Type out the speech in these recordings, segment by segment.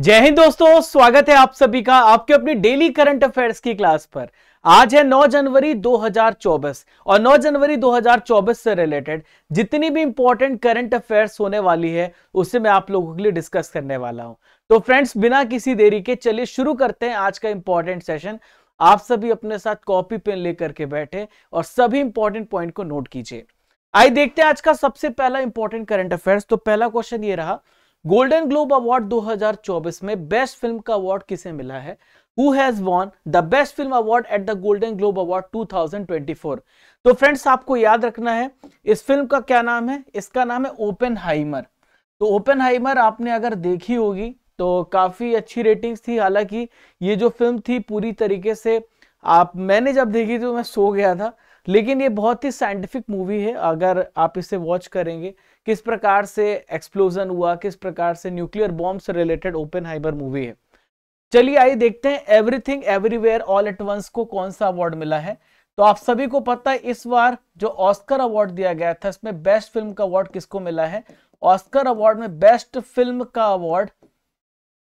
जय हिंद दोस्तों स्वागत है आप सभी का आपके अपनी डेली करंट अफेयर्स की क्लास पर आज है 9 जनवरी 2024 और 9 जनवरी 2024 से रिलेटेड जितनी भी इंपॉर्टेंट करंट अफेयर्स होने वाली है उसे मैं आप लोगों के लिए डिस्कस करने वाला हूं तो फ्रेंड्स बिना किसी देरी के चलिए शुरू करते हैं आज का इंपॉर्टेंट सेशन आप सभी अपने साथ कॉपी पेन लेकर के बैठे और सभी इंपॉर्टेंट पॉइंट को नोट कीजिए आइए देखते हैं आज का सबसे पहला इंपॉर्टेंट करंट अफेयर्स तो पहला क्वेश्चन ये रहा गोल्डन ग्लोब अवार्ड 2024 में बेस्ट फिल्म का अवार्ड किसे मिला है who has won the best film award at the Golden Globe award 2024 तो फ्रेंड्स आपको याद रखना है इस फिल्म का क्या नाम है इसका नाम है ओपन हाइमर तो ओपन हाइमर आपने अगर देखी होगी तो काफ़ी अच्छी रेटिंग थी हालांकि ये जो फिल्म थी पूरी तरीके से आप मैंने जब देखी तो मैं सो गया था लेकिन ये बहुत ही साइंटिफिक मूवी है अगर आप इसे वॉच करेंगे किस प्रकार से एक्सप्लोजन हुआ किस प्रकार से न्यूक्लियर बॉम्ब से रिलेटेड ओपन हाइबर मूवी है चलिए आइए देखते हैं Everything Everywhere All at Once को कौन सा अवार्ड मिला है तो आप सभी को पता है इस बार जो ऑस्कर अवार्ड दिया गया था इसमें बेस्ट फिल्म का अवार्ड किसको मिला है ऑस्कर अवार्ड में बेस्ट फिल्म का अवार्ड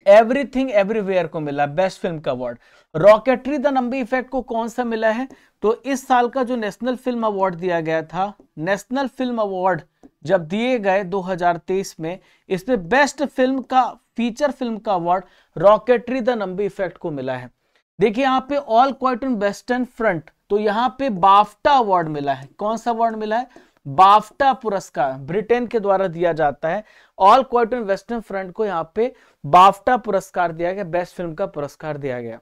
एवरीथिंग एवरीवेयर को मिला बेस्ट फिल्म का award Rocketry the Nambi Effect को कौन सा मिला है तो इस साल का जो नेशनल फिल्म अवार्ड दिया गया था नेशनल फिल्म अवार्ड जब दिए गए 2023 में इसमें बेस्ट फिल्म का फीचर फिल्म का award Rocketry the Nambi Effect को मिला है देखिए यहां पे ऑल क्वाइट वेस्टर्न फ्रंट तो यहाँ पे बाफ्टा अवार्ड मिला है कौन सा अवार्ड मिला है बाफ्टा पुरस्कार ब्रिटेन के द्वारा दिया जाता है ऑल क्वाइट वेस्टर्न फ्रंट को यहाँ पे बाफ्टा पुरस्कार दिया गया बेस्ट फिल्म का पुरस्कार दिया गया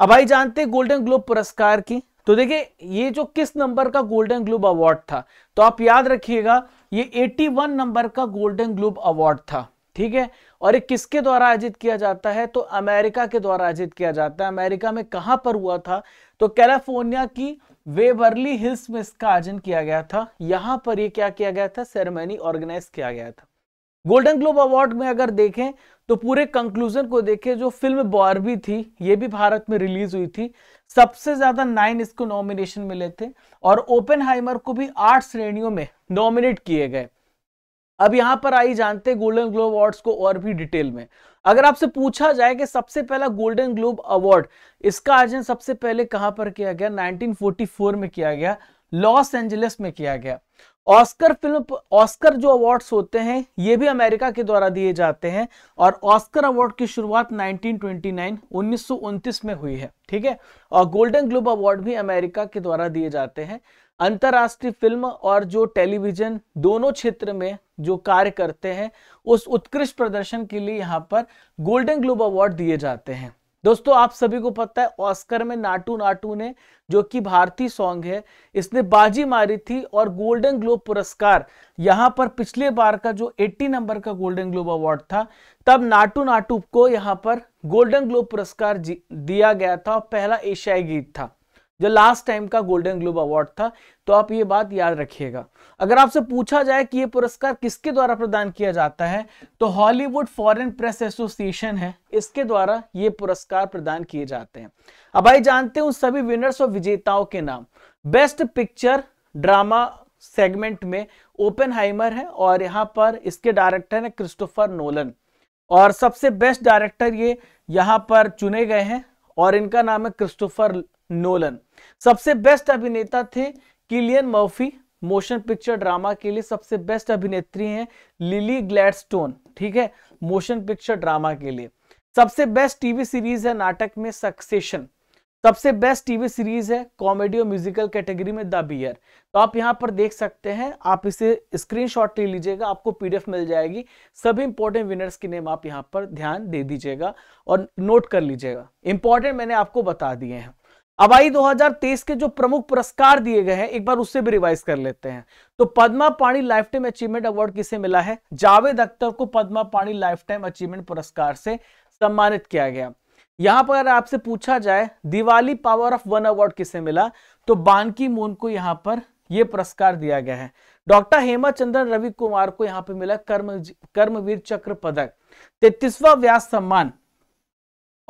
अब भाई जानते हैं गोल्डन ग्लोब पुरस्कार की तो देखिए ये जो किस नंबर का गोल्डन ग्लोब अवार्ड था तो आप याद रखिएगा ये 81 नंबर का गोल्डन ग्लोब अवार्ड था ठीक है और ये किसके द्वारा आयोजित किया जाता है तो अमेरिका के द्वारा आयोजित किया जाता है अमेरिका में कहां पर हुआ था तो कैलिफोर्निया की वेबर्ली हिल्स में इसका आयोजन किया गया था यहां पर ये क्या किया गया था सेरेमनी ऑर्गेनाइज किया गया था गोल्डन ग्लोब अवार्ड में अगर देखें तो पूरे कंक्लूजन को देखें जो फिल्म बॉर्बी थी ये भी भारत में रिलीज हुई थी सबसे ज्यादा नाइन इसको नॉमिनेशन मिले थे और ओपन हाइमर को भी आठ श्रेणियों में नॉमिनेट किए गए अब यहां पर आई जानते गोल्डन ग्लोब अवार्ड्स को और भी डिटेल में अगर आपसे पूछा जाए कि सबसे पहला गोल्डन ग्लोब अवार्ड इसका आयोजन सबसे पहले कहां पर किया गया 1944 में किया गया लॉस एंजलिस में किया गया ऑस्कर फिल्म ऑस्कर जो अवार्ड्स होते हैं ये भी अमेरिका के द्वारा दिए जाते हैं और ऑस्कर अवार्ड की शुरुआत 1929 1929 में हुई है ठीक है और गोल्डन ग्लोब अवार्ड भी अमेरिका के द्वारा दिए जाते हैं अंतर्राष्ट्रीय फिल्म और जो टेलीविजन दोनों क्षेत्र में जो कार्य करते हैं उस उत्कृष्ट प्रदर्शन के लिए यहाँ पर गोल्डन ग्लोब अवार्ड दिए जाते हैं दोस्तों आप सभी को पता है ऑस्कर में नाटू नाटू ने जो कि भारतीय सॉन्ग है इसने बाजी मारी थी और गोल्डन ग्लोब पुरस्कार यहाँ पर पिछले बार का जो 80 नंबर का गोल्डन ग्लोब अवार्ड था तब नाटू नाटू को यहाँ पर गोल्डन ग्लोब पुरस्कार दिया गया था और पहला एशियाई गीत था जो लास्ट टाइम का गोल्डन ग्लोब अवार्ड था तो आप ये बात याद रखिएगा अगर आपसे पूछा जाए कि ये पुरस्कार किसके द्वारा प्रदान किया जाता है तो हॉलीवुड फॉरेन प्रेस एसोसिएशन है इसके द्वारा ये पुरस्कार प्रदान किए जाते हैं अब आई जानते हैं उन सभी विनर्स और विजेताओं के नाम बेस्ट पिक्चर ड्रामा सेगमेंट में ओपन है और यहाँ पर इसके डायरेक्टर है क्रिस्टोफर नोलन और सबसे बेस्ट डायरेक्टर ये यहाँ पर चुने गए हैं और इनका नाम है क्रिस्टोफर नोलन सबसे बेस्ट अभिनेता थे Cillian Murphy motion picture drama के लिए सबसे बेस्ट अभिनेत्री हैं लिली ग्लैडस्टोन ठीक है मोशन पिक्चर ड्रामा के लिए सबसे बेस्ट टीवी सीरीज है नाटक में सक्सेशन सबसे बेस्ट टीवी सीरीज है कॉमेडी और म्यूजिकल कैटेगरी में द बियर तो आप यहाँ पर देख सकते हैं आप इसे स्क्रीनशॉट ले लीजिएगा आपको पीडीएफ मिल जाएगी सभी इंपॉर्टेंट विनर्स के नेम आप यहाँ पर ध्यान दे दीजिएगा और नोट कर लीजिएगा इंपॉर्टेंट मैंने आपको बता दिए हैं अब आई दो के जो प्रमुख पुरस्कार दिए गए हैं एक बार उससे भी रिवाइज कर लेते हैं तो पद्मा पाणी लाइफ टाइम अचीवमेंट अवार्ड किसे मिला है जावेद अख्तर को पद्मा पाणी लाइफ टाइम अचीवमेंट पुरस्कार से सम्मानित किया गया यहां पर आपसे पूछा जाए Diwali Power of One award किसे मिला तो बानकी मून को यहां पर यह पुरस्कार दिया गया है डॉक्टर हेमा चंद्र रवि कुमार को यहां पर मिला कर्म कर्मवीर चक्र पदक तेतीसवा व्यास सम्मान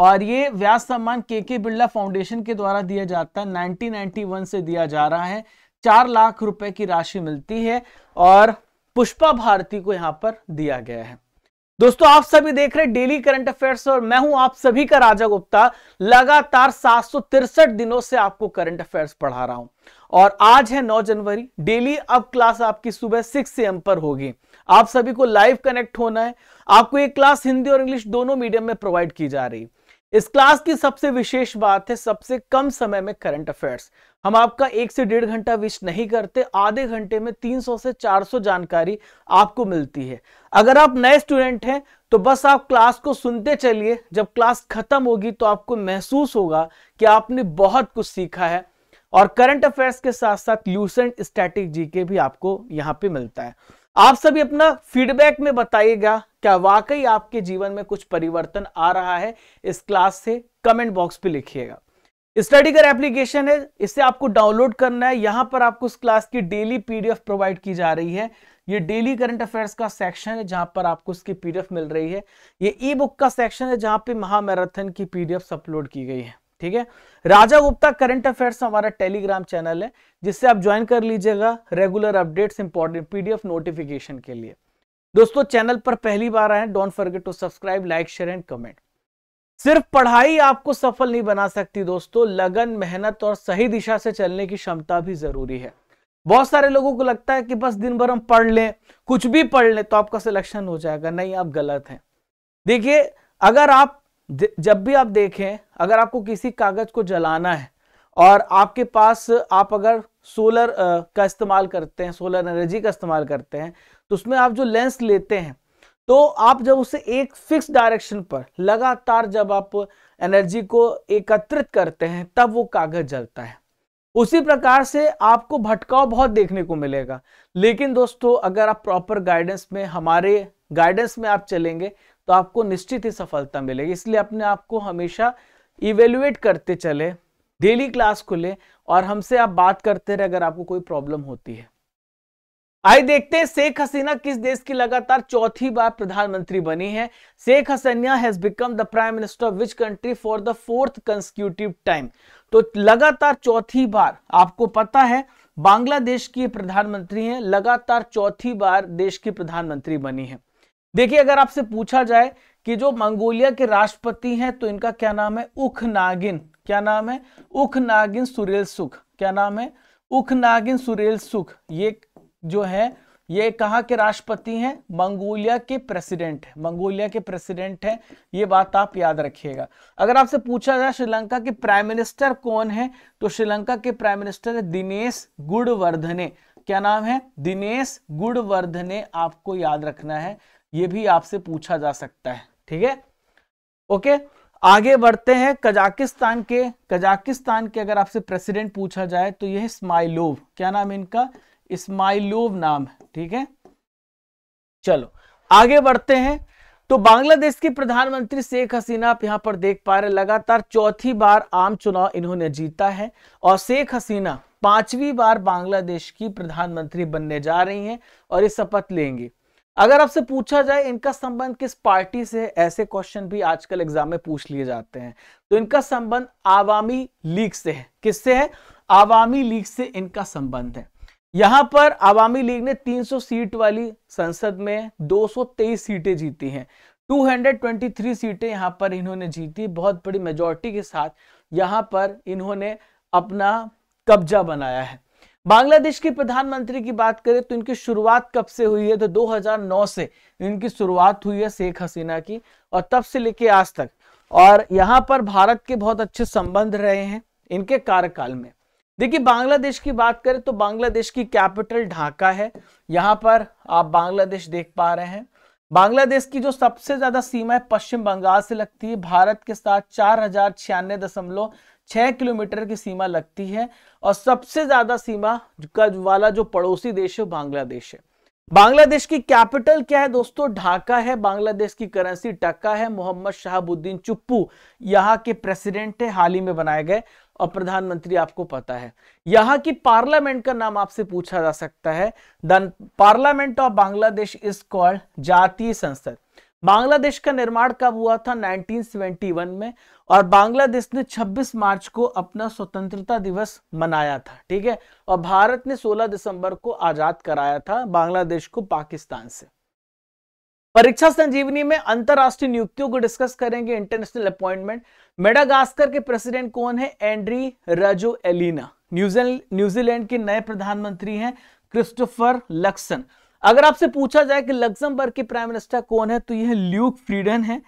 और ये व्यास सम्मान के के बिरला फाउंडेशन के द्वारा दिया जाता है 1991 से दिया जा रहा है चार लाख रुपए की राशि मिलती है और पुष्पा भारती को यहाँ पर दिया गया है दोस्तों आप सभी देख रहे डेली करंट अफेयर्स और मैं हूं आप सभी का राजा गुप्ता लगातार सात दिनों से आपको करंट अफेयर्स पढ़ा रहा हूं और आज है 9 जनवरी डेली अब क्लास आपकी सुबह 6 एम पर होगी आप सभी को लाइव कनेक्ट होना है आपको ये क्लास हिंदी और इंग्लिश दोनों मीडियम में प्रोवाइड की जा रही है इस क्लास की सबसे विशेष बात है सबसे कम समय में करंट अफेयर्स हम आपका एक से डेढ़ घंटा वेस्ट नहीं करते आधे घंटे में 300 से 400 जानकारी आपको मिलती है अगर आप नए स्टूडेंट हैं तो बस आप क्लास को सुनते चलिए जब क्लास खत्म होगी तो आपको महसूस होगा कि आपने बहुत कुछ सीखा है और करंट अफेयर्स के साथ साथ ल्यूसेंट स्टैटिक जी के भी आपको यहाँ पे मिलता है आप सभी अपना फीडबैक में बताइएगा क्या वाकई आपके जीवन में कुछ परिवर्तन आ रहा है इस क्लास से कमेंट बॉक्स पे लिखिएगा स्टडी कर एप्लीकेशन है इसे आपको डाउनलोड करना है यहां पर आपको उस क्लास की डेली पीडीएफ प्रोवाइड की जा रही है ये डेली करंट अफेयर्स का सेक्शन है जहां पर आपको उसकी पीडीएफ मिल रही है ये ई बुक का सेक्शन है जहां पे महामैराथन की पीडीएफ अपलोड की गई है ठीक है राजा गुप्ता करंट अफेयर्स हमारा टेलीग्राम चैनल है जिससे आप ज्वाइन कर लीजिएगा regular updates important PDF notification के लिए दोस्तों चैनल पर पहली बार आए don't forget to subscribe like share and comment सिर्फ पढ़ाई आपको सफल नहीं बना सकती दोस्तों लगन मेहनत और सही दिशा से चलने की क्षमता भी जरूरी है बहुत सारे लोगों को लगता है कि बस दिन भर हम पढ़ लें कुछ भी पढ़ लें तो आपका सिलेक्शन हो जाएगा नहीं आप गलत हैं देखिए अगर आप जब भी आप देखें अगर आपको किसी कागज को जलाना है और आपके पास आप अगर सोलर का इस्तेमाल करते हैं सोलर एनर्जी का इस्तेमाल करते हैं तो उसमें आप जो लेंस लेते हैं तो आप जब उसे एक फिक्स डायरेक्शन पर लगातार जब आप एनर्जी को एकत्रित करते हैं तब वो कागज जलता है उसी प्रकार से आपको भटकाव बहुत देखने को मिलेगा लेकिन दोस्तों अगर आप प्रॉपर गाइडेंस में हमारे गाइडेंस में आप चलेंगे तो आपको निश्चित ही सफलता मिलेगी इसलिए अपने आप को हमेशा इवेल्युएट करते चले डेली क्लास खुले और हमसे आप बात करते रहे अगर आपको कोई प्रॉब्लम होती है आइए देखते हैं शेख हसीना किस देश की लगातार चौथी बार प्रधानमंत्री बनी है Sheikh Hasina has become the prime minister of which country for the fourth consecutive time तो लगातार चौथी बार आपको पता है बांग्लादेश की प्रधानमंत्री हैं लगातार चौथी बार देश की प्रधानमंत्री बनी है देखिए अगर आपसे पूछा जाए कि जो मंगोलिया के राष्ट्रपति हैं तो इनका क्या नाम है उख नागिन क्या नाम है उख नागिन सुरेल सुख क्या नाम है उख नागिन सुरेल सुख ये जो है ये कहाँ के राष्ट्रपति हैं मंगोलिया के प्रेसिडेंट है मंगोलिया के प्रेसिडेंट हैं ये बात आप याद रखिएगा अगर आपसे पूछा जाए श्रीलंका के प्राइम मिनिस्टर कौन है तो श्रीलंका के प्राइम मिनिस्टर है दिनेश गुड़वर्धने क्या नाम है दिनेश गुड़वर्धने आपको याद रखना है ये भी आपसे पूछा जा सकता है ठीक है ओके आगे बढ़ते हैं कजाकिस्तान के कजाकिस्तान के अगर आपसे प्रेसिडेंट पूछा जाए तो यह स्माइलोव क्या नाम है इनका इस्माइलोव नाम है ठीक है चलो आगे बढ़ते हैं तो बांग्लादेश की प्रधानमंत्री शेख हसीना आप यहां पर देख पा रहे लगातार चौथी बार आम चुनाव इन्होंने जीता है और शेख हसीना पांचवी बार बांग्लादेश की प्रधानमंत्री बनने जा रही हैं और ये शपथ लेंगे अगर आपसे पूछा जाए इनका संबंध किस पार्टी से है ऐसे क्वेश्चन भी आजकल एग्जाम में पूछ लिए जाते हैं तो इनका संबंध आवामी लीग से है किससे है आवामी लीग से इनका संबंध है यहां पर आवामी लीग ने 300 सीट वाली संसद में 223 सीटें जीती हैं 223 सीटें यहां पर इन्होंने जीती बहुत बड़ी मेजोरिटी के साथ यहां पर इन्होंने अपना कब्जा बनाया है बांग्लादेश के प्रधानमंत्री की बात करें तो इनकी शुरुआत कब से हुई है तो 2009 से इनकी शुरुआत हुई है शेख हसीना की और तब से लेके आज तक और यहाँ पर भारत के बहुत अच्छे संबंध रहे हैं इनके कार्यकाल में देखिए बांग्लादेश की बात करें तो बांग्लादेश की कैपिटल ढाका है यहाँ पर आप बांग्लादेश देख पा रहे हैं बांग्लादेश की जो सबसे ज्यादा सीमा है पश्चिम बंगाल से लगती है भारत के साथ चार हजार छियानवे दशमलव छह किलोमीटर की सीमा लगती है और सबसे ज्यादा सीमा का वाला जो पड़ोसी देश है बांग्लादेश है बांग्लादेश की कैपिटल क्या है दोस्तों ढाका है बांग्लादेश की करेंसी टक्का है मोहम्मद शहाबुद्दीन चुप्पू यहाँ के प्रेसिडेंट है हाल ही में बनाए गए और प्रधानमंत्री आपको पता है यहाँ की पार्लियामेंट का नाम आपसे पूछा जा सकता है the parliament of Bangladesh is called Jatiya Sangsad Bangladesh का निर्माण कब हुआ था 1971 में और बांग्लादेश ने 26 मार्च को अपना स्वतंत्रता दिवस मनाया था ठीक है और भारत ने 16 दिसंबर को आजाद कराया था बांग्लादेश को पाकिस्तान से परीक्षा संजीवनी में अंतरराष्ट्रीय नियुक्तियों को डिस्कस करेंगे इंटरनेशनल अपॉइंटमेंट मेडागास्कर के प्रेसिडेंट कौन है एंड्री रजो एलिना न्यूजीलैंड के नए प्रधानमंत्री हैं क्रिस्टोफर लक्सन अगर आपसे पूछा जाए कि लग्जमबर्ग के प्राइम मिनिस्टर कौन है तो यह ल्यूक फ्रीडन है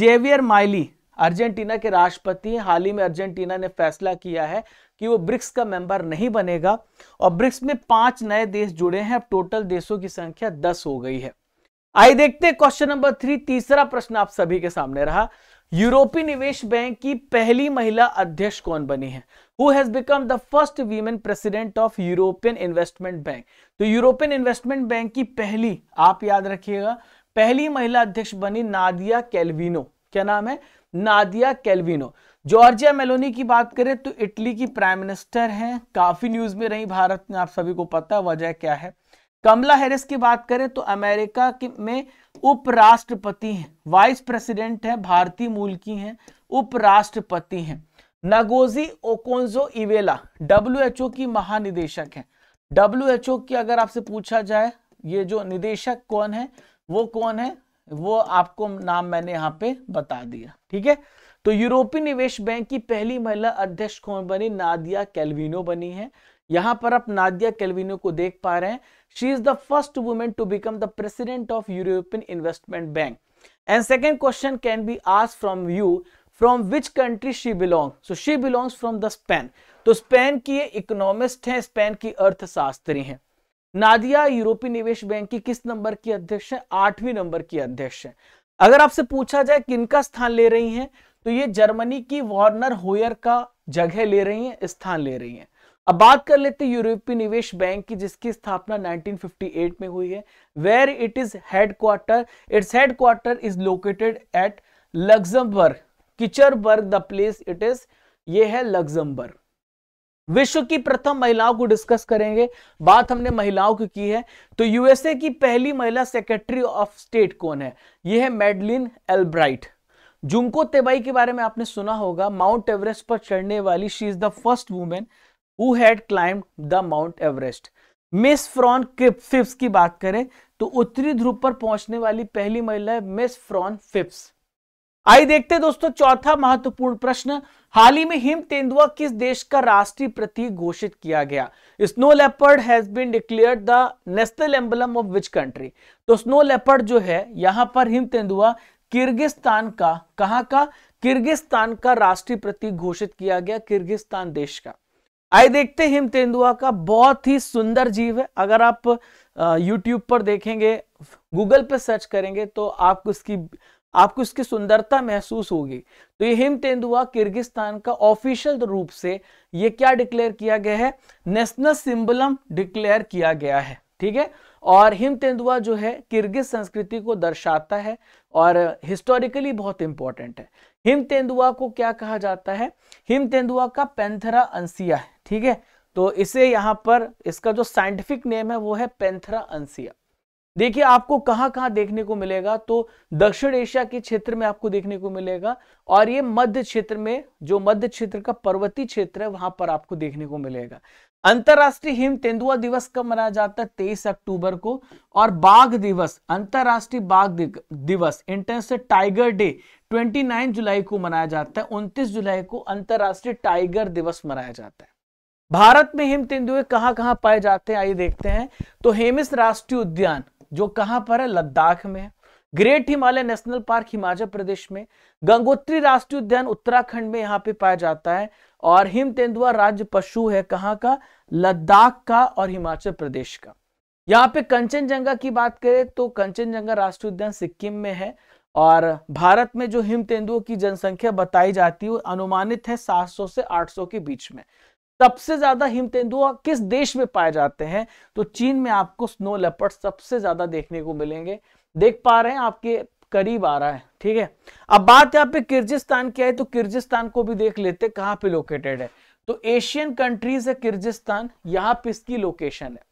जेवियर माइली अर्जेंटीना के राष्ट्रपति हाल ही में अर्जेंटीना ने फैसला किया है कि वो ब्रिक्स का मेंबर नहीं बनेगा और ब्रिक्स में पांच नए देश जुड़े हैं अब टोटल देशों की संख्या दस हो गई है आइए देखते हैं क्वेश्चन नंबर थ्री तीसरा प्रश्न आप सभी के सामने रहा यूरोपीय निवेश बैंक की पहली महिला अध्यक्ष कौन बनी है who has become the first women president of European Investment Bank. तो यूरोपियन इन्वेस्टमेंट बैंक की पहली आप याद रखिएगा पहली महिला अध्यक्ष बनी नादिया कैलविनो क्या नाम है नादिया कैलविनो जॉर्जिया मेलोनी की बात करें तो इटली की प्राइम मिनिस्टर हैं काफी न्यूज में रही भारत में आप सभी को पता वजह क्या है कमला हैरिस की बात करें तो अमेरिका के में उपराष्ट्रपति हैं वाइस प्रेसिडेंट हैं भारतीय मूल की हैं उपराष्ट्रपति हैं नगोजी ओकोन्जो इवेला डब्ल्यूएचओ की महानिदेशक हैं डब्ल्यूएचओ की अगर आपसे पूछा जाए ये जो निदेशक कौन है वो कौन है वो आपको नाम मैंने यहाँ पे बता दिया ठीक है तो यूरोपीय निवेश बैंक की पहली महिला अध्यक्ष कौन बनी नादिया कैलविनो बनी है यहां पर आप नादिया कैलविनो को देख पा रहे हैं she is the first women to become the president of European Investment Bank and second question can be ask from you from which country she belong so she belongs from the Spain तो Spain की ये economist हैं Spain की अर्थशास्त्री हैं नादिया यूरोपीय निवेश bank की किस नंबर की अध्यक्ष है आठवीं नंबर की अध्यक्ष है अगर आपसे पूछा जाए किनका स्थान ले रही हैं तो ये जर्मनी की वार्नर होयर का जगह ले रही हैं स्थान ले रही हैं अब बात कर लेते हैं यूरोपीय निवेश बैंक की जिसकी स्थापना 1958 में हुई है where it is headquarter its headquarter is located at Luxembourg Kirchberg the place it is ये है लग्जमबर्ग विश्व की प्रथम महिलाओं को डिस्कस करेंगे बात हमने महिलाओं की की है तो यूएसए की पहली महिला सेक्रेटरी ऑफ स्टेट कौन है यह है मेडलिन एल्ब्राइट जुमको तेबाई के बारे में आपने सुना होगा माउंट एवरेस्ट पर चढ़ने वाली she is the first women who had climb the Mount Everest Miss Fran Phipps की बात करें तो उत्तरी ध्रुव पर पहुंचने वाली पहली महिला है मिस फ्रॉन फिप्स आइए देखते हैं दोस्तों चौथा महत्वपूर्ण प्रश्न हाल ही में हिम तेंदुआ किस देश का राष्ट्रीय प्रतीक घोषित किया गया snow leopard has been declare the national emblem of which country तो स्नो लेपर्ड जो है यहां पर हिम तेंदुआ किर्गिस्तान का कहां का किर्गिस्तान का राष्ट्रीय प्रतीक घोषित किया गया किर्गिस्तान देश का आइए देखते हिम तेंदुआ का बहुत ही सुंदर जीव है अगर आप YouTube पर देखेंगे Google पर सर्च करेंगे तो आपको इसकी आपको इसकी सुंदरता महसूस होगी तो ये हिम तेंदुआ किर्गिस्तान का ऑफिशियल रूप से ये क्या डिक्लेयर किया गया है नेशनल सिंबलम डिक्लेयर किया गया है ठीक है और हिम तेंदुआ जो है किर्गिज संस्कृति को दर्शाता है और हिस्टोरिकली बहुत इंपॉर्टेंट है हिम तेंदुआ को क्या कहा जाता है हिम तेंदुआ का पेंथरा अंसिया है ठीक है तो इसे यहां पर इसका जो साइंटिफिक नेम है वो है पेंथरा अंसिया देखिए आपको कहाँ कहाँ देखने को मिलेगा तो दक्षिण एशिया के क्षेत्र में आपको देखने को मिलेगा और ये मध्य क्षेत्र में जो मध्य क्षेत्र का पर्वतीय क्षेत्र है वहां पर आपको देखने को मिलेगा अंतर्राष्ट्रीय हिम तेंदुआ दिवस कब मनाया जाता है तेईस अक्टूबर को और बाघ दिवस अंतर्राष्ट्रीय बाघ दिवस इंटरनेशनल टाइगर डे 29 जुलाई को मनाया जाता है 29 जुलाई को अंतर्राष्ट्रीय टाइगर दिवस मनाया जाता है भारत में हिम तेंदुए कहां कहाँ पाए जाते हैं आइए देखते हैं तो हेमिस राष्ट्रीय उद्यान जो कहां पर है लद्दाख में है Great Himalaya National Park Himachal Pradesh में गंगोत्री राष्ट्रीय उद्यान उत्तराखंड में यहाँ पे पाया जाता है और हिम तेंदुआ राज्य पशु है कहाँ का लद्दाख का और हिमाचल प्रदेश का यहाँ पे कंचनजंगा की बात करें तो कंचनजंगा राष्ट्रीय उद्यान सिक्किम में है और भारत में जो हिम तेंदुओं की जनसंख्या बताई जाती है अनुमानित है 700 से 800 के बीच में सबसे ज्यादा हिम तेंदुआ किस देश में पाए जाते हैं तो चीन में आपको स्नो लेपर्ड सबसे ज्यादा देखने को मिलेंगे देख पा रहे हैं आपके करीब आ रहा है ठीक है अब बात यहाँ पे किर्गिस्तान की आई तो किर्गिस्तान को भी देख लेते कहाँ पे लोकेटेड है तो एशियन कंट्रीज है किर्गिस्तान यहाँ पे इसकी लोकेशन है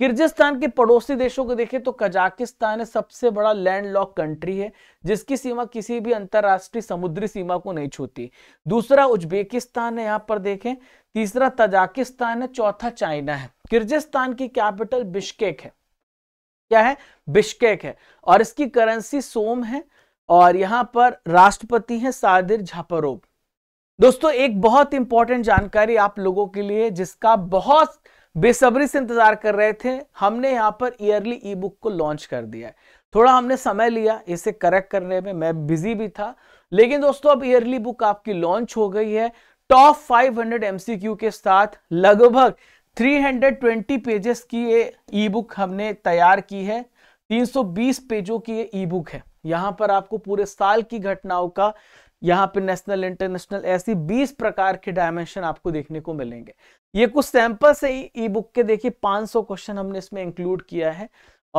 किर्गिस्तान के पड़ोसी देशों को देखें तो कजाकिस्तान है सबसे बड़ा लैंड लॉक कंट्री है जिसकी सीमा किसी भी अंतरराष्ट्रीय समुद्री सीमा को नहीं छूती दूसरा उज्बेकिस्तान है यहाँ पर देखें तीसरा तजाकिस्तान है चौथा चाइना है किर्गिस्तान की कैपिटल बिश्केक है क्या है बिश्केक है और इसकी करेंसी सोम है और यहाँ पर राष्ट्रपति है सादिर झापरोब दोस्तों एक बहुत इंपॉर्टेंट जानकारी आप लोगों के लिए जिसका बहुत बेसब्री से इंतजार कर रहे थे हमने यहाँ पर ईयरली ई बुक को लॉन्च कर दिया है थोड़ा हमने समय लिया इसे करेक्ट करने में मैं बिजी भी था लेकिन दोस्तों अब ईयरली बुक आपकी लॉन्च हो गई है टॉप 500 एमसीक्यू के साथ लगभग 320 पेजेस की ये ई बुक हमने तैयार की है 320 पेजों की ये ई बुक है यहाँ पर आपको पूरे साल की घटनाओं का यहाँ पे नेशनल इंटरनेशनल ऐसी 20 प्रकार के डायमेंशन आपको देखने को मिलेंगे ये कुछ सैंपल से ई बुक के देखिए 500 क्वेश्चन हमने इसमें इंक्लूड किया है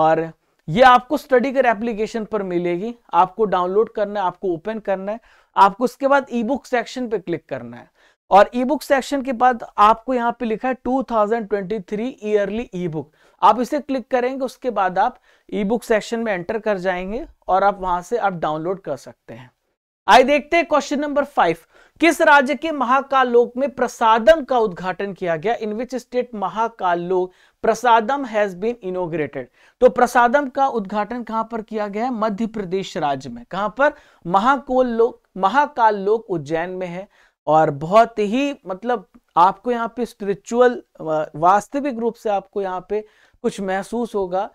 और ये आपको स्टडी कर एप्लीकेशन पर मिलेगी आपको डाउनलोड करना है आपको ओपन करना है आपको उसके बाद ई बुक सेक्शन पे क्लिक करना है और ई बुक सेक्शन के बाद आपको यहाँ पे लिखा है 2023 ईयरली ई बुक आप इसे क्लिक करेंगे उसके बाद आप ई बुक सेक्शन में एंटर कर जाएंगे और आप वहां से आप डाउनलोड कर सकते हैं आइए देखते हैं क्वेश्चन नंबर फाइव किस राज्य के महाकाल लोक में प्रसादम का उद्घाटन किया गया इन विच स्टेट लोक प्रसादम हैज बीन इनोग्रेटेड तो प्रसादम का उद्घाटन कहां पर किया गया है मध्य प्रदेश राज्य में कहां पर महाकोल लोक महाकाल लोक उज्जैन में है और बहुत ही मतलब आपको यहाँ पे स्पिरिचुअल वास्तविक रूप से आपको यहाँ पे कुछ महसूस होगा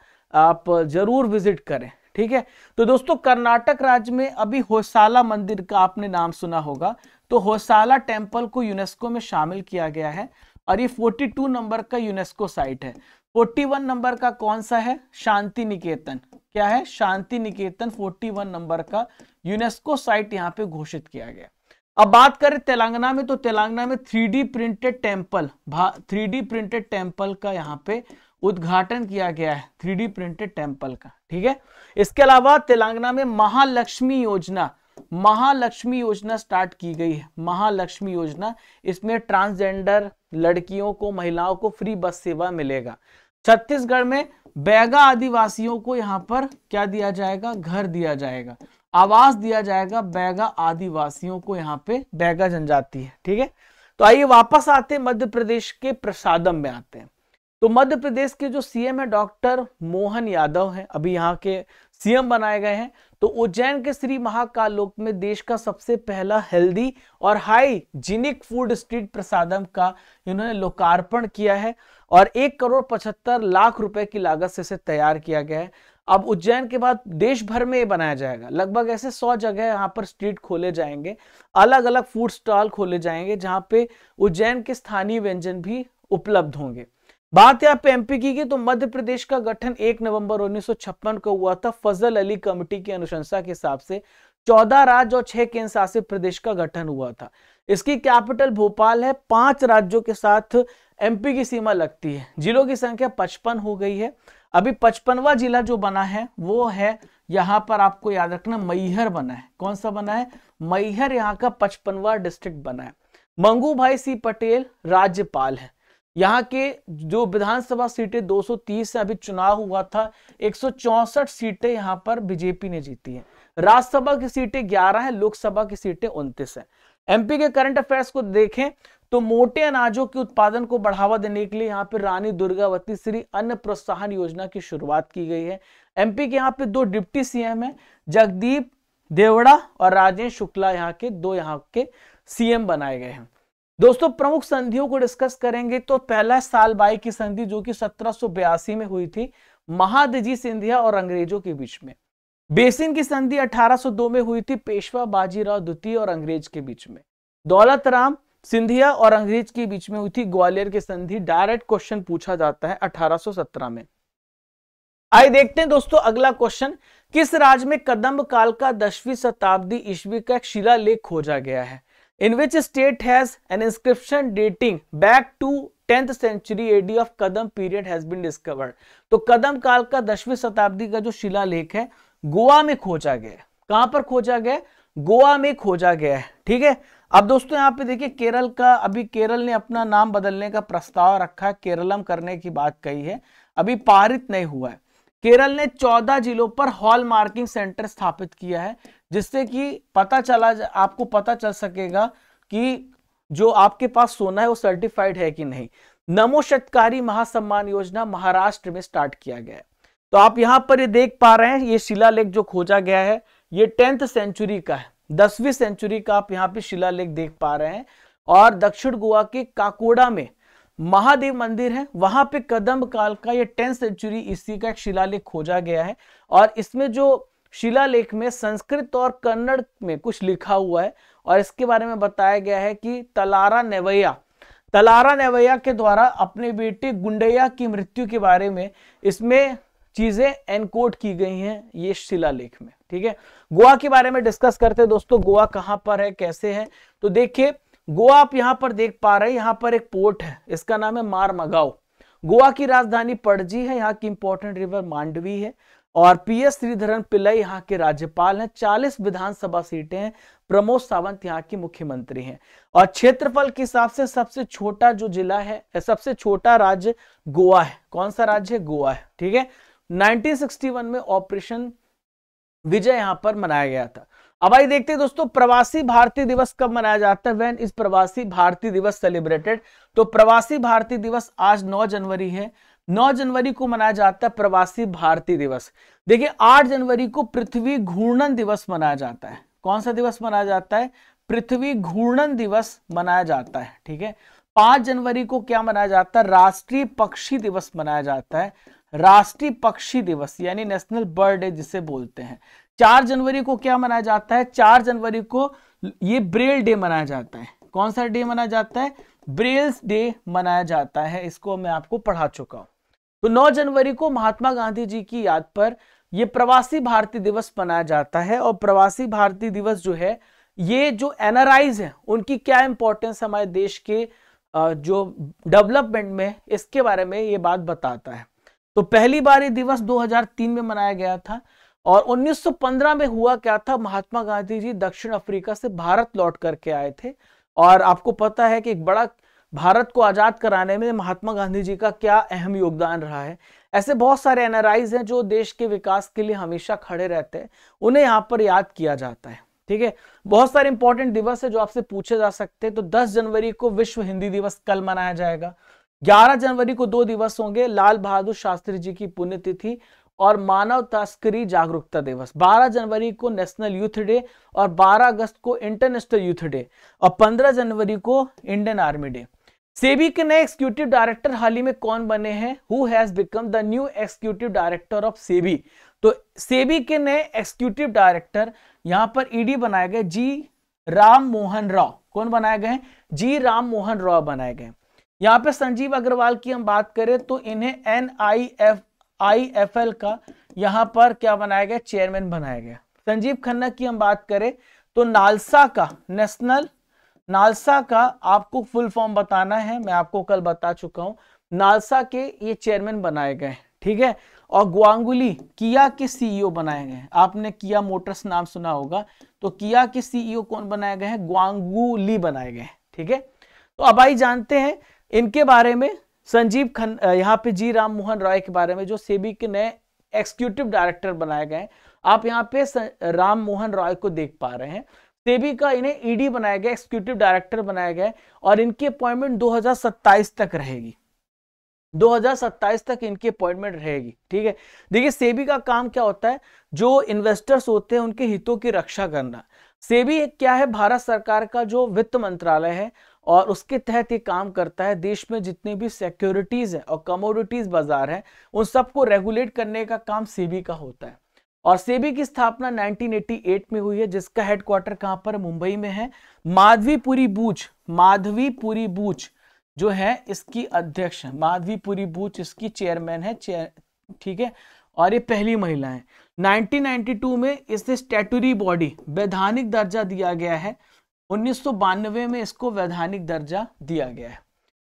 आप जरूर विजिट करें ठीक है तो दोस्तों कर्नाटक राज्य में अभी होसाला मंदिर का आपने नाम सुना होगा तो होसाला टेम्पल को यूनेस्को में शामिल किया गया है और ये 42 नंबर का यूनेस्को साइट है 41 नंबर का कौन सा है शांति निकेतन क्या है शांति निकेतन 41 नंबर का यूनेस्को साइट यहाँ पे घोषित किया गया अब बात करें तेलंगाना में तो तेलंगाना में three printed temple three printed temple का यहाँ पे उद्घाटन किया गया है थ्री प्रिंटेड टेम्पल का ठीक है इसके अलावा तेलंगाना में महालक्ष्मी योजना महालक्ष्मी योजना स्टार्ट की गई है महालक्ष्मी योजना इसमें ट्रांसजेंडर लड़कियों को महिलाओं को फ्री बस सेवा मिलेगा छत्तीसगढ़ में बैगा आदिवासियों को यहाँ पर क्या दिया जाएगा घर दिया जाएगा आवास दिया जाएगा बैगा आदिवासियों को यहाँ पे बैगा जनजाति है ठीक है तो आइए वापस आते मध्य प्रदेश के प्रसादम में आते हैं तो मध्य प्रदेश के जो सीएम है डॉक्टर मोहन यादव हैं अभी यहाँ के सीएम बनाए गए हैं तो उज्जैन के श्री महाकाल लोक में देश का सबसे पहला हेल्दी और hygienic food street Prasadam का इन्होंने लोकार्पण किया है और एक करोड़ पचहत्तर लाख रुपए की लागत से इसे तैयार किया गया है अब उज्जैन के बाद देश भर में ये बनाया जाएगा लगभग ऐसे सौ जगह यहाँ पर स्ट्रीट खोले जाएंगे अलग अलग फूड स्टॉल खोले जाएंगे जहाँ पे उज्जैन के स्थानीय व्यंजन भी उपलब्ध होंगे बात यहाँ पे एमपी की तो मध्य प्रदेश का गठन 1 नवंबर 1956 को हुआ था फजल अली कमेटी की अनुशंसा के हिसाब से 14 राज्य और 6 केंद्र शासित प्रदेश का गठन हुआ था इसकी कैपिटल भोपाल है पांच राज्यों के साथ एमपी की सीमा लगती है जिलों की संख्या पचपन हो गई है अभी पचपनवा जिला जो बना है वो है यहाँ पर आपको याद रखना मैहर बना है कौन सा बना है मैहर यहाँ का पचपनवा डिस्ट्रिक्ट बना है मंगू भाई सी पटेल राज्यपाल है यहाँ के जो विधानसभा सीटें 230 से अभी चुनाव हुआ था एक सीटें यहाँ पर बीजेपी ने जीती है राज्यसभा की सीटें 11 हैं लोकसभा की सीटें 29 हैं एमपी के करंट अफेयर्स को देखें तो मोटे अनाजों के उत्पादन को बढ़ावा देने के लिए यहाँ पे रानी दुर्गावती श्री अन्न प्रोत्साहन योजना की शुरुआत की गई है एमपी के यहाँ पे दो डिप्टी सीएम है जगदीप देवड़ा और राजेश शुक्ला यहाँ के दो यहाँ के सीएम बनाए गए हैं दोस्तों प्रमुख संधियों को डिस्कस करेंगे तो पहला साल बाई की संधि जो कि सत्रह में हुई थी महादजी सिंधिया और अंग्रेजों के बीच में बेसिन की संधि 1802 में हुई थी पेशवा बाजीराव द्वितीय और अंग्रेज के बीच में दौलत राम सिंधिया और अंग्रेज के बीच में हुई थी ग्वालियर की संधि डायरेक्ट क्वेश्चन पूछा जाता है 1817 में आइए देखते हैं दोस्तों अगला क्वेश्चन किस राज्य में कदम काल का दसवीं शताब्दी ईस्वी का एक लेख खोजा गया है in which state has an inscription dating back to tenth century AD of Kadamba period has been discovered तो कदम काल का दसवीं शताब्दी का जो शिलालेख है गोवा में खोजा गया कहां पर खोजा गया गोवा में खोजा गया है ठीक है अब दोस्तों यहाँ पे देखिए केरल का अभी केरल ने अपना नाम बदलने का प्रस्ताव रखा है केरलम करने की बात कही है अभी पारित नहीं हुआ है केरल ने 14 जिलों पर हॉल मार्किंग सेंटर स्थापित किया है जिससे कि पता चला आपको पता चल सकेगा कि जो आपके पास सोना है वो सर्टिफाइड है कि नहीं नमो शतकारी महासम्मान योजना महाराष्ट्र में स्टार्ट किया गया है तो आप यहां पर ये देख पा रहे हैं ये शिलालेख जो खोजा गया है ये टेंथ सेंचुरी का है दसवीं सेंचुरी का आप यहाँ पे शिलालेख देख पा रहे हैं और दक्षिण गोवा के काकोड़ा में महादेव मंदिर है वहां पे कदम काल का ये टेंथ सेंचुरी ईस्वी का एक शिलालेख खोजा गया है और इसमें जो शिलालेख में संस्कृत और कन्नड़ में कुछ लिखा हुआ है और इसके बारे में बताया गया है कि तलारा नेवैया तलारा नेवैया के द्वारा अपने बेटे गुंडैया की मृत्यु के बारे में इसमें चीजें एनकोड की गई हैं ये शिलालेख में ठीक है गोवा के बारे में डिस्कस करते हैं दोस्तों गोवा कहाँ पर है कैसे है तो देखिए गोवा आप यहां पर देख पा रहे हैं यहां पर एक पोर्ट है इसका नाम है मारमगाव गोवा की राजधानी पड़जी है यहाँ की इंपॉर्टेंट रिवर मांडवी है और पीएस एस श्रीधरन पिल्लई यहाँ के राज्यपाल हैं 40 विधानसभा सीटें हैं प्रमोद सावंत यहाँ के मुख्यमंत्री हैं और क्षेत्रफल के हिसाब से सबसे छोटा जो जिला है सबसे छोटा राज्य गोवा है कौन सा राज्य है गोवा है ठीक है 1961 में ऑपरेशन विजय यहाँ पर मनाया गया था अब आइए देखते हैं दोस्तों प्रवासी भारतीय दिवस कब मनाया जाता है व्हेन इज प्रवासी भारतीय दिवस सेलिब्रेटेड तो प्रवासी भारतीय दिवस आज 9 जनवरी है 9 जनवरी को मनाया जाता है प्रवासी भारतीय दिवस देखिए 8 जनवरी को पृथ्वी घूर्णन दिवस मनाया जाता है कौन सा दिवस मनाया जाता है पृथ्वी घूर्णन दिवस मनाया जाता है ठीक है पांच जनवरी को क्या मनाया जाता है राष्ट्रीय पक्षी दिवस मनाया जाता है राष्ट्रीय पक्षी दिवस यानी नेशनल बर्ड डे जिसे बोलते हैं चार जनवरी को क्या मनाया जाता है चार जनवरी को ये ब्रेल डे मनाया जाता है कौन सा डे मनाया जाता है ब्रेल्स डे मनाया जाता है इसको मैं आपको पढ़ा चुका हूं तो 9 जनवरी को महात्मा गांधी जी की याद पर यह प्रवासी भारतीय दिवस मनाया जाता है और प्रवासी भारतीय दिवस जो है ये जो एनआरआईज है उनकी क्या इंपॉर्टेंस हमारे देश के जो डेवलपमेंट में इसके बारे में ये बात बताता है तो पहली बार ये दिवस 2003 में मनाया गया था और 1915 में हुआ क्या था महात्मा गांधी जी दक्षिण अफ्रीका से भारत लौट करके आए थे और आपको पता है कि एक बड़ा भारत को आज़ाद कराने में महात्मा गांधी जी का क्या अहम योगदान रहा है ऐसे बहुत सारे एनआरआईज हैं जो देश के विकास के लिए हमेशा खड़े रहते हैं उन्हें यहाँ पर याद किया जाता है ठीक है बहुत सारे इंपॉर्टेंट दिवस है जो आपसे पूछे जा सकते हैं तो दस जनवरी को विश्व हिंदी दिवस कल मनाया जाएगा 11 जनवरी को दो दिवस होंगे लाल बहादुर शास्त्री जी की पुण्यतिथि और मानव तस्करी जागरूकता दिवस 12 जनवरी को नेशनल यूथ डे और 12 अगस्त को इंटरनेशनल यूथ डे और 15 जनवरी को इंडियन आर्मी डे सेबी के नए एक्सिक्यूटिव डायरेक्टर हाल ही में कौन बने हैं who has become the new executive director of SEBI तो सेबी के नए एक्सिक्यूटिव डायरेक्टर यहां पर ईडी e बनाए गए जी राम मोहन राव कौन बनाए गए जी राम मोहन राव बनाए गए यहाँ पे संजीव अग्रवाल की हम बात करें तो इन्हें एन आई एफ एल का यहां पर क्या बनाया गया चेयरमैन बनाया गया संजीव खन्ना की हम बात करें तो नालसा का नेशनल नालसा का आपको फुल फॉर्म बताना है मैं आपको कल बता चुका हूं नालसा के ये चेयरमैन बनाए गए ठीक है और ग्वांगुली किया के सीईओ e बनाए गए आपने किया मोटर्स नाम सुना होगा तो किया के सीईओ e कौन बनाए गए हैं ग्वांगुली बनाए गए ठीक है तो अब आई जानते हैं इनके बारे में संजीव खन यहाँ पे जी राम मोहन रॉय के बारे में जो सेबी के नए एक्सिक्यूटिव डायरेक्टर बनाए गए आप यहाँ पे राम मोहन रॉय को देख पा रहे हैं सेबी का इन्हें ईडी e बनाया गया एक्सिक्यूटिव डायरेक्टर बनाया गया और इनकी अपॉइंटमेंट 2027 तक रहेगी 2027 तक इनकी अपॉइंटमेंट रहेगी ठीक है देखिए सेबी का काम क्या होता है जो इन्वेस्टर्स होते हैं उनके हितों की रक्षा करना सेबी क्या है भारत सरकार का जो वित्त मंत्रालय है और उसके तहत ये काम करता है देश में जितने भी सिक्योरिटीज हैं और कमोडिटीज बाजार हैं उन सबको रेगुलेट करने का काम सेबी का होता है और सेबी की स्थापना 1988 में हुई है जिसका हेडक्वार्टर कहां पर मुंबई में है माधवीपुरी बूच माधवीपुरी बूच जो है इसकी अध्यक्ष है माधवीपुरी बूच इसकी चेयरमैन है चेयर ठीक है और ये पहली महिला है 1992 में इसे स्टैटूरी बॉडी वैधानिक दर्जा दिया गया है उन्नीस में इसको वैधानिक दर्जा दिया गया है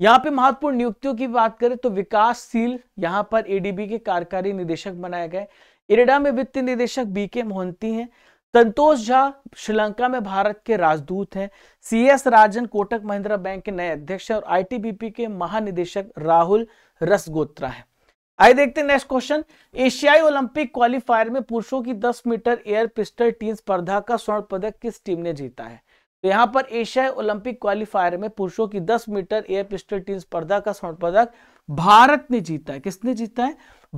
यहाँ पे महत्वपूर्ण नियुक्तियों की बात करें तो विकासशील यहाँ पर एडीबी के कार्यकारी निदेशक बनाए गए इरेडा में वित्त निदेशक बी के मोहंती हैं संतोष झा श्रीलंका में भारत के राजदूत हैं सीएस राजन कोटक महिंद्रा बैंक के नए अध्यक्ष और आईटीबीपी के महानिदेशक राहुल रसगोत्रा हैं आइए देखते हैं नेक्स्ट क्वेश्चन एशियाई ओलंपिक क्वालिफायर में पुरुषों की 10 मीटर एयर पिस्टल टीम स्पर्धा का स्वर्ण पदक किस टीम ने जीता है तो यहाँ पर एशियाई ओलंपिक क्वालिफायर में पुरुषों की 10 मीटर एयर पिस्टल टीम स्पर्धा का स्वर्ण पदक भारत ने जीता है किसने जीता है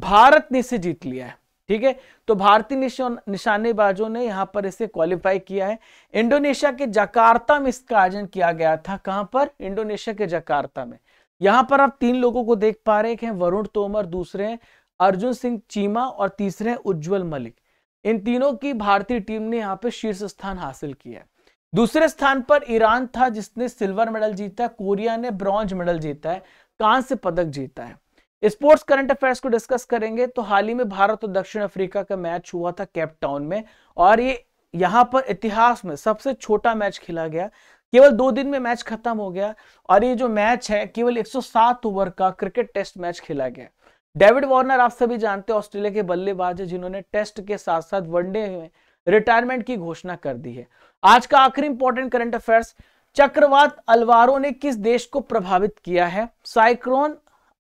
भारत ने इसे जीत लिया है ठीक है तो भारतीय निशानेबाजों ने यहाँ पर इसे क्वालिफाई किया है इंडोनेशिया के जकार्ता में इसका आयोजन किया गया था कहां पर इंडोनेशिया के जकार्ता में यहां पर आप तीन लोगों को देख पा रहे हैं वरुण तोमर दूसरे हैं अर्जुन सिंह चीमा और तीसरे हैं उज्जवल मलिक इन तीनों की भारतीय टीम ने यहाँ पर शीर्ष स्थान हासिल किया है दूसरे स्थान पर ईरान था जिसने सिल्वर मेडल जीता है कोरिया ने ब्रॉन्ज मेडल जीता है कांस्य पदक जीता है स्पोर्ट्स करंट अफेयर्स को डिस्कस करेंगे तो हाल ही में भारत और दक्षिण अफ्रीका का मैच हुआ था कैपटाउन में और ये यहां पर इतिहास में सबसे छोटा मैच खेला गया केवल दो दिन में मैच खत्म हो गया और ये जो मैच है केवल 107 ओवर का क्रिकेट टेस्ट मैच खेला गया डेविड वार्नर आप सभी जानते हैं ऑस्ट्रेलिया के बल्लेबाज है जिन्होंने टेस्ट के साथ साथ वनडे में रिटायरमेंट की घोषणा कर दी है आज का आखिरी इंपॉर्टेंट करंट अफेयर्स चक्रवात अलवारो ने किस देश को प्रभावित किया है cyclone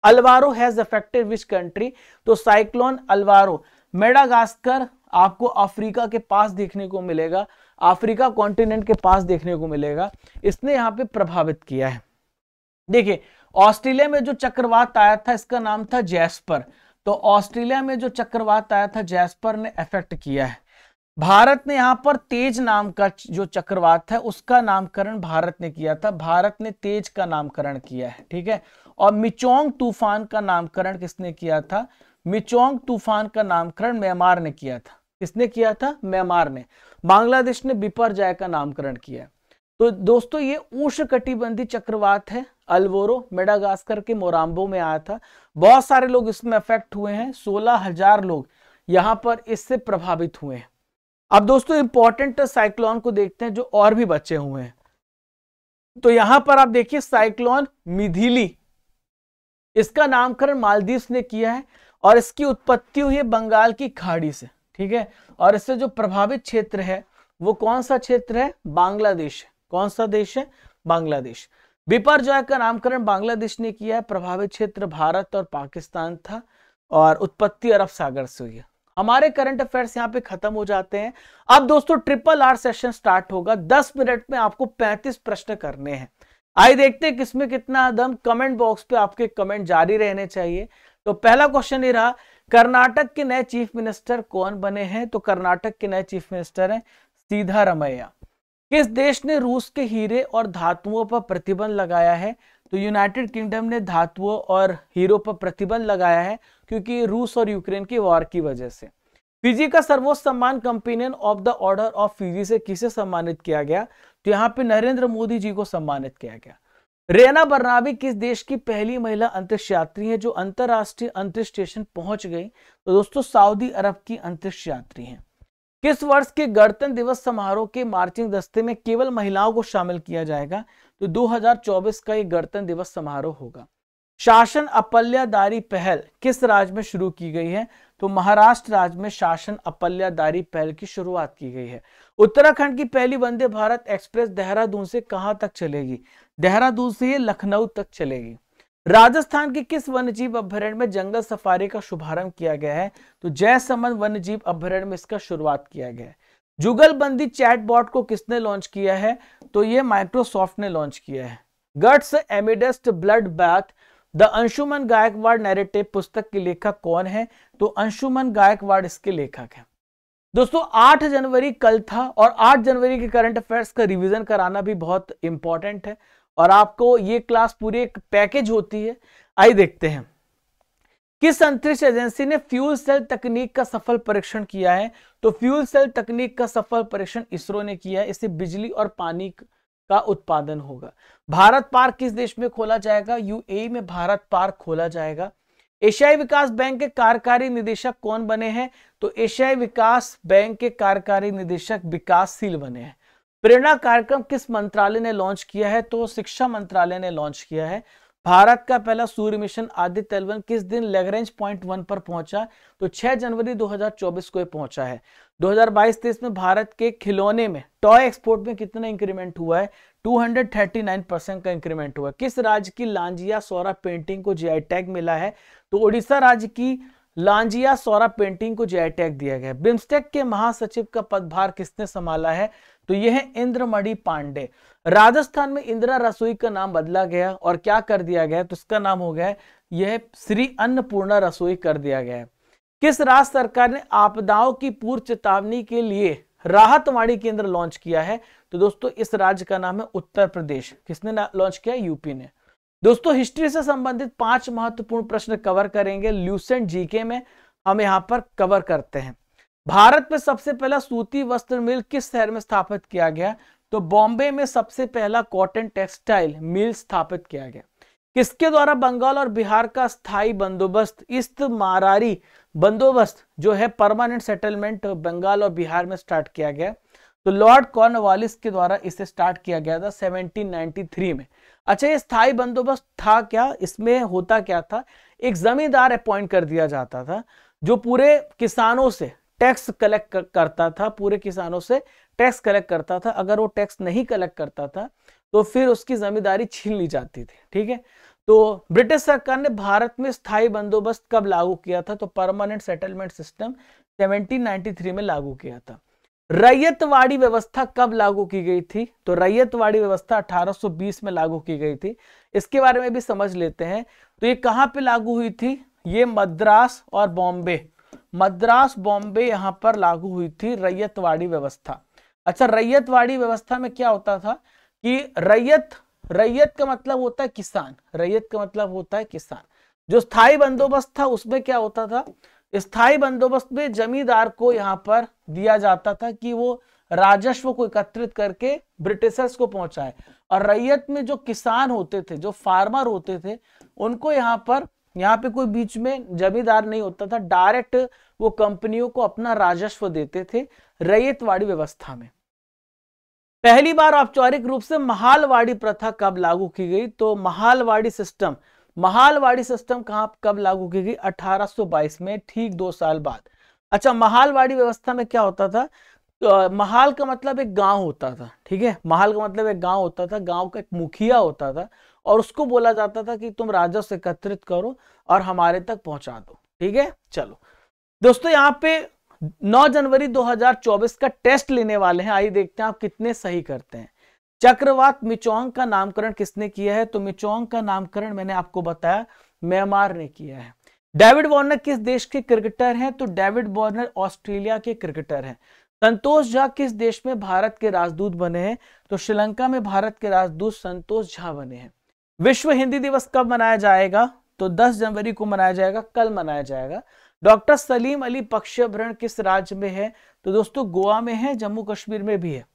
Alvaro has affected which country तो साइक्लोन अलवारो मेडागास्कर आपको अफ्रीका के पास देखने को मिलेगा अफ्रीका कॉन्टिनेंट के पास देखने को मिलेगा इसने यहां पे प्रभावित किया है देखिए ऑस्ट्रेलिया में जो चक्रवात आया था इसका नाम था जैस्पर तो ऑस्ट्रेलिया में जो चक्रवात आया था जैस्पर ने अफेक्ट किया है भारत ने यहां पर तेज नाम का जो चक्रवात है उसका नामकरण भारत ने किया था भारत ने तेज का नामकरण किया है ठीक है और मिचोंग तूफान का नामकरण किसने किया था मिचोंग तूफान का नामकरण म्यांमार ने किया था किसने किया था म्यांमार ने बांग्लादेश ने बिपरजय का नामकरण किया तो दोस्तों ये उष्ण कटिबंधी चक्रवात है अल्वोरो मेडागास्कर के मोराम्बो में आया था बहुत सारे लोग इसमें अफेक्ट हुए हैं सोलह हजार लोग यहां पर इससे प्रभावित हुए हैं अब दोस्तों इंपॉर्टेंट साइक्लॉन को देखते हैं जो और भी बचे हुए हैं तो यहां पर आप देखिए साइक्लॉन मिधिली इसका नामकरण मालदीव ने किया है और इसकी उत्पत्ति हुई है बंगाल की खाड़ी से ठीक है और इससे जो प्रभावित क्षेत्र है वो कौन सा क्षेत्र है बांग्लादेश कौन सा देश है बांग्लादेश बिपरजॉय का नामकरण बांग्लादेश ने किया है प्रभावित क्षेत्र भारत और पाकिस्तान था और उत्पत्ति अरब सागर से हुई है हमारे करंट अफेयर्स यहां पे खत्म हो जाते हैं अब दोस्तों ट्रिपल आर सेशन स्टार्ट होगा दस मिनट में आपको पैंतीस प्रश्न करने हैं आइए देखते हैं किसमें कितना दम कमेंट बॉक्स पे आपके कमेंट जारी रहने चाहिए तो पहला क्वेश्चन ये रहा कर्नाटक के नए चीफ मिनिस्टर कौन बने हैं तो कर्नाटक के नए चीफ मिनिस्टर है सीधा रमैया किस देश ने रूस के हीरे और धातुओं पर प्रतिबंध लगाया है तो यूनाइटेड किंगडम ने धातुओं और हीरो पर प्रतिबंध लगाया है क्योंकि रूस और यूक्रेन की वॉर की वजह से फिजी का सर्वोच्च सम्मान companion of the order of Fiji से किसे सम्मानित किया गया तो यहाँ पे नरेंद्र मोदी जी को सम्मानित किया गया रेना बर्नाबी किस देश की पहली महिला अंतरिक्ष यात्री है जो अंतरराष्ट्रीय अंतरिक्ष स्टेशन पहुंच गई तो दोस्तों सऊदी अरब की अंतरिक्ष यात्री है किस वर्ष के गणतंत्र दिवस समारोह के मार्चिंग दस्ते में केवल महिलाओं को शामिल किया जाएगा तो 2024 का एक गणतंत्र दिवस समारोह होगा शासन अपल्यादारी पहल किस राज्य में शुरू की गई है तो महाराष्ट्र राज्य में शासन अपल्यादारी पहल की शुरुआत की गई है उत्तराखंड की पहली वंदे भारत एक्सप्रेस देहरादून से कहां तक चलेगी देहरादून से ये लखनऊ तक चलेगी राजस्थान के किस वन्यजीव अभ्यारण्य में जंगल सफारी का शुभारंभ किया गया है तो जय समन वन्यजीव अभ्यारण्य में इसका शुरुआत किया गया है जुगलबंदी चैटबॉट को किसने लॉन्च किया है तो ये माइक्रोसॉफ्ट ने लॉन्च किया है Guts Amidst Bloodbath the Anshuman Gaekwad Narrative पुस्तक के लेखक कौन है तो अंशुमन गायकवाड़ इसके लेखक है दोस्तों 8 जनवरी कल था और 8 जनवरी के करंट अफेयर्स का रिवीजन कराना भी बहुत इंपॉर्टेंट है और आपको ये क्लास पूरी एक पैकेज होती है आई देखते हैं किस अंतरिक्ष एजेंसी ने फ्यूल सेल तकनीक का सफल परीक्षण किया है तो फ्यूल सेल तकनीक का सफल परीक्षण इसरो ने किया है इससे बिजली और पानी का उत्पादन होगा भारत पार्क किस देश में खोला जाएगा यूएई में भारत पार्क खोला जाएगा एशियाई विकास बैंक के कार्यकारी निदेशक कौन बने हैं तो एशियाई विकास बैंक के कार्यकारी निदेशक विकासशील बने हैं प्रेरणा कार्यक्रम किस मंत्रालय ने लॉन्च किया है तो शिक्षा मंत्रालय ने लॉन्च किया है भारत का पहला सूर्य मिशन आदित्य एलवन किस दिन लेगरेंज पॉइंट वन पर पहुंचा तो 6 जनवरी 2024 को पहुंचा है 2022-23 में भारत के खिलौने में टॉय एक्सपोर्ट में कितना इंक्रीमेंट हुआ है 239 परसेंट का इंक्रीमेंट हुआ है किस राज्य की लांजिया सौरा पेंटिंग को जीआई टैग मिला है तो उड़ीसा राज्य की लांजिया सौरा पेंटिंग को जे टैग दिया गया बिम्स्टेक के महासचिव का पदभार किसने संभाला है तो यह है इंद्रमणि पांडे राजस्थान में इंदिरा रसोई का नाम बदला गया और क्या कर दिया गया तो इसका नाम हो गया यह श्री अन्नपूर्णा रसोई कर दिया गया है किस राज्य सरकार ने आपदाओं की पूर्व चेतावनी के लिए राहत वाणी केंद्र लॉन्च किया है तो दोस्तों इस राज्य का नाम है उत्तर प्रदेश किसने लॉन्च किया यूपी ने दोस्तों हिस्ट्री से संबंधित पांच महत्वपूर्ण प्रश्न कवर करेंगे ल्यूसेंट जीके में हम यहाँ पर कवर करते हैं भारत में सबसे पहला सूती वस्त्र मिल किस शहर में स्थापित किया गया तो बॉम्बे में सबसे पहला कॉटन टेक्सटाइल मिल स्थापित किया गया किसके द्वारा बंगाल और बिहार का स्थायी बंदोबस्त इस्त मारारी बंदोबस्त जो है परमानेंट सेटलमेंट बंगाल और बिहार में स्टार्ट किया गया तो लॉर्ड कॉर्नवालिस के द्वारा इसे स्टार्ट किया गया था 1793 में अच्छा ये स्थायी बंदोबस्त था क्या इसमें होता क्या था एक जमींदार अपॉइंट कर दिया जाता था जो पूरे किसानों से टैक्स कलेक्ट करता था पूरे किसानों से टैक्स कलेक्ट करता था अगर वो टैक्स नहीं कलेक्ट करता था तो फिर उसकी जमींदारी छीन ली जाती थी ठीक है तो ब्रिटिश सरकार ने भारत में स्थायी बंदोबस्त कब लागू किया था तो परमानेंट सेटलमेंट सिस्टम 1793 में लागू किया था रैयतवाड़ी व्यवस्था कब लागू की गई थी तो रैयतवाड़ी व्यवस्था 1820 में लागू की गई थी इसके बारे में भी समझ लेते हैं तो ये कहाँ पे लागू हुई थी ये मद्रास और बॉम्बे मद्रास बॉम्बे यहाँ पर लागू हुई थी रैयतवाड़ी व्यवस्था अच्छा रैयतवाड़ी व्यवस्था में क्या होता था कि रैयत रैयत का मतलब होता है किसान रैयत का मतलब होता है किसान जो स्थायी बंदोबस्त था उसमें क्या होता था स्थायी बंदोबस्त में जमींदार को यहाँ पर दिया जाता था कि वो राजस्व को एकत्रित करके ब्रिटिशर्स को पहुंचाए और रैयत में जो किसान होते थे जो फार्मर होते थे उनको यहाँ पर यहाँ पे कोई बीच में जमींदार नहीं होता था डायरेक्ट वो कंपनियों को अपना राजस्व देते थे रैयतवाड़ी व्यवस्था में पहली बार औपचारिक रूप से महालवाड़ी प्रथा कब लागू की गई तो महालवाड़ी सिस्टम महालवाड़ी सिस्टम कहां कब लागू की गई 1822 में ठीक दो साल बाद अच्छा महालवाड़ी व्यवस्था में क्या होता था तो, महाल का मतलब एक गांव होता था ठीक है महाल का मतलब एक गांव होता था गांव का एक मुखिया होता था और उसको बोला जाता था कि तुम राजस्व एकत्रित करो और हमारे तक पहुंचा दो ठीक है चलो दोस्तों यहाँ पे 9 जनवरी 2024 का टेस्ट लेने वाले हैं आइए देखते हैं आप कितने सही करते हैं चक्रवात मिचोंग का नामकरण किसने किया है तो मिचोंग का नामकरण मैंने आपको बताया म्यांमार ने किया है डेविड वार्नर किस देश के क्रिकेटर हैं तो डेविड वार्नर ऑस्ट्रेलिया के क्रिकेटर हैं संतोष झा किस देश में भारत के राजदूत बने हैं तो श्रीलंका में भारत के राजदूत संतोष झा बने हैं विश्व हिंदी दिवस कब मनाया जाएगा तो 10 जनवरी को मनाया जाएगा कल मनाया जाएगा डॉक्टर सलीम अली पक्ष किस राज्य में है तो दोस्तों गोवा में है जम्मू कश्मीर में भी है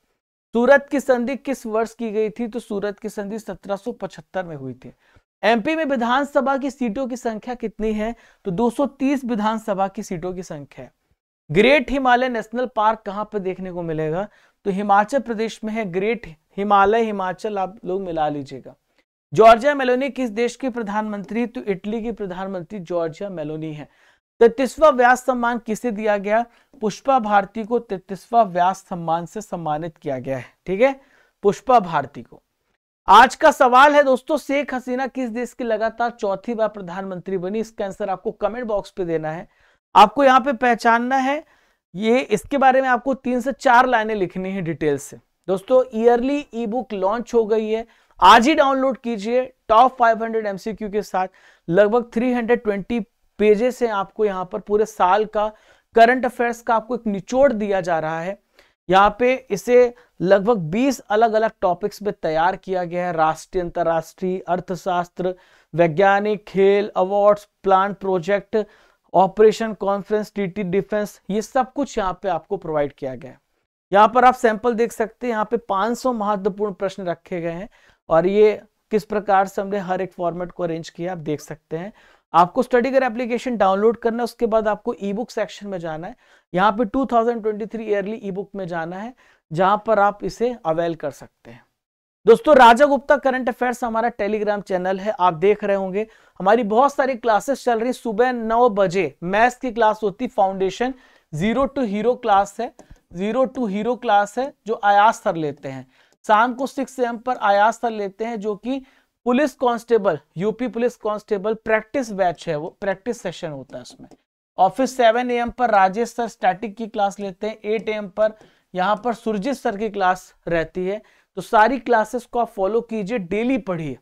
सूरत की संधि किस वर्ष की गई थी तो सूरत की संधि 1775 में हुई थी एमपी में विधानसभा की सीटों की संख्या कितनी है तो 230 विधानसभा की सीटों की संख्या है ग्रेट हिमालय नेशनल पार्क कहाँ पर देखने को मिलेगा तो हिमाचल प्रदेश में है ग्रेट हिमालय हिमाचल आप लोग मिला लीजिएगा जॉर्जिया मेलोनी किस देश की प्रधानमंत्री तो इटली की प्रधानमंत्री जॉर्जिया मेलोनी है तैतीसवा व्यास सम्मान किसे दिया गया पुष्पा भारती को तैतीसवा व्यास सम्मान से सम्मानित किया गया है ठीक है पुष्पा भारती को आज का सवाल है दोस्तों शेख हसीना किस देश की लगातार चौथी बार प्रधानमंत्री बनी इसका आंसर आपको कमेंट बॉक्स पे देना है आपको यहाँ पे पहचानना है ये इसके बारे में आपको तीन से चार लाइनें लिखनी है डिटेल से दोस्तों ईयरली ई बुक लॉन्च हो गई है आज ही डाउनलोड कीजिए टॉप 500 एमसीक्यू के साथ लगभग 320 हंड्रेड पेजेस हैं आपको यहाँ पर पूरे साल का करंट अफेयर्स का आपको एक निचोड़ दिया जा रहा है यहाँ पे इसे लगभग 20 अलग अलग टॉपिक्स में तैयार किया गया है राष्ट्रीय अंतर्राष्ट्रीय अर्थशास्त्र वैज्ञानिक खेल awards plan project operation conference टीटी डिफेंस ये सब कुछ यहाँ पे आपको प्रोवाइड किया गया है यहाँ पर आप सैंपल देख सकते हैं यहाँ पे 500 महत्वपूर्ण प्रश्न रखे गए हैं और ये किस प्रकार से हमने हर एक फॉर्मेट को अरेंज किया आप देख सकते हैं आपको स्टडी कर एप्लीकेशन डाउनलोड करना है उसके बाद आपको ई बुक सेक्शन में जाना है यहाँ पे 2023 ईयरली ई बुक में जाना है जहां पर आप इसे अवेल कर सकते हैं दोस्तों राजा गुप्ता करंट अफेयर्स हमारा टेलीग्राम चैनल है आप देख रहे होंगे हमारी बहुत सारी क्लासेस चल रही सुबह नौ बजे मैथ्स की क्लास होती foundation zero to hero class है जीरो टू हीरो क्लास है जो आयास सर लेते हैं शाम को सिक्स एम पर आयास सर लेते हैं जो कि police constable UP police constable practice batch है वो प्रैक्टिस सेशन होता है उसमें ऑफिस सेवन एम पर राजेश सर स्टैटिक की क्लास लेते हैं एट एम पर यहाँ पर सुरजीत सर की क्लास रहती है तो सारी क्लासेस को आप फॉलो कीजिए डेली पढ़िए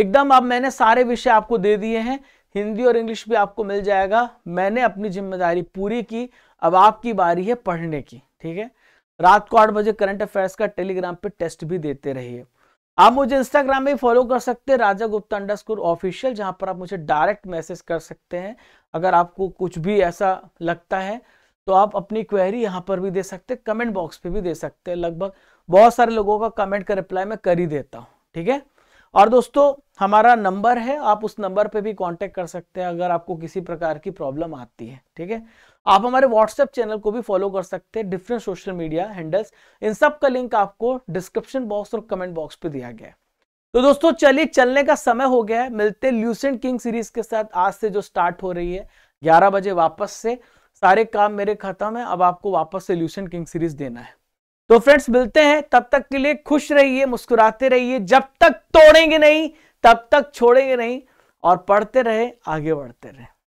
एकदम अब मैंने सारे विषय आपको दे दिए हैं हिंदी और इंग्लिश भी आपको मिल जाएगा मैंने अपनी जिम्मेदारी पूरी की अब आपकी बारी है पढ़ने की ठीक है रात को आठ बजे करंट अफेयर्स का टेलीग्राम पे टेस्ट भी देते रहिए आप मुझे इंस्टाग्राम में फॉलो कर सकते हैं राजा गुप्ता अंडरस्कोर ऑफिशियल जहां पर आप मुझे डायरेक्ट मैसेज कर सकते हैं अगर आपको कुछ भी ऐसा लगता है तो आप अपनी क्वेरी यहाँ पर भी दे सकते हैं कमेंट बॉक्स पे भी दे सकते हैं लगभग बहुत सारे लोगों का कमेंट का रिप्लाई मैं कर ही देता हूँ ठीक है और दोस्तों हमारा नंबर है आप उस नंबर पे भी कांटेक्ट कर सकते हैं अगर आपको किसी प्रकार की प्रॉब्लम आती है ठीक है आप हमारे व्हाट्सएप चैनल को भी फॉलो कर सकते हैं डिफरेंट सोशल मीडिया हैंडल्स इन सब का लिंक आपको डिस्क्रिप्शन बॉक्स और कमेंट बॉक्स पे दिया गया है तो दोस्तों चलिए चलने का समय हो गया है मिलते ल्यूसेंट किंग सीरीज के साथ आज से जो स्टार्ट हो रही है ग्यारह बजे वापस से सारे काम मेरे खत्म है अब आपको वापस से ल्यूसेंट किंग सीरीज देना है तो फ्रेंड्स मिलते हैं तब तक के लिए खुश रहिए मुस्कुराते रहिए जब तक तोड़ेंगे नहीं तब तक छोड़ेंगे नहीं और पढ़ते रहे आगे बढ़ते रहे